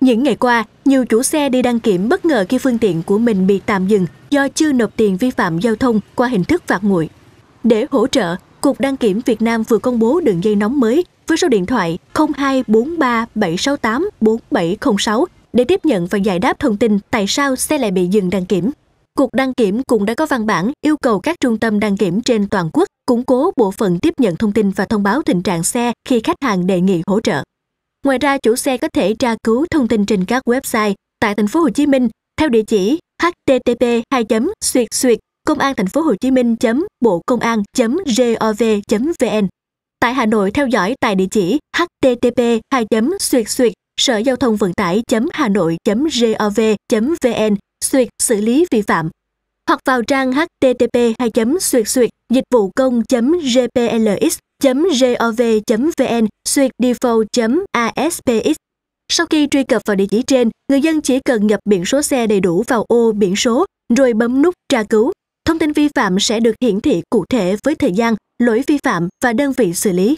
Những ngày qua, nhiều chủ xe đi đăng kiểm bất ngờ khi phương tiện của mình bị tạm dừng do chưa nộp tiền vi phạm giao thông qua hình thức phạt nguội. Để hỗ trợ, Cục Đăng kiểm Việt Nam vừa công bố đường dây nóng mới với số điện thoại 0243 768 4706 để tiếp nhận và giải đáp thông tin tại sao xe lại bị dừng đăng kiểm. Cục đăng kiểm cũng đã có văn bản yêu cầu các trung tâm đăng kiểm trên toàn quốc củng cố bộ phận tiếp nhận thông tin và thông báo tình trạng xe khi khách hàng đề nghị hỗ trợ. Ngoài ra, chủ xe có thể tra cứu thông tin trên các website tại thành phố Hồ Chí Minh theo địa chỉ http 2 xuyệt xuyệt công an thành phố Hồ Chí Minh chấm bộ công an chấm gov vn tại Hà Nội theo dõi tại địa chỉ http 2 xuyệt xuyệt sở giao thông vận tải chấm hà nội chấm gov vn xuyệt xử lý vi phạm hoặc vào trang http 2 xuyệt xuyệt dịch vụ công chấm gplx gov.vn suyệt default.aspx. Sau khi truy cập vào địa chỉ trên, người dân chỉ cần nhập biển số xe đầy đủ vào ô biển số, rồi bấm nút tra cứu. Thông tin vi phạm sẽ được hiển thị cụ thể với thời gian, lỗi vi phạm và đơn vị xử lý.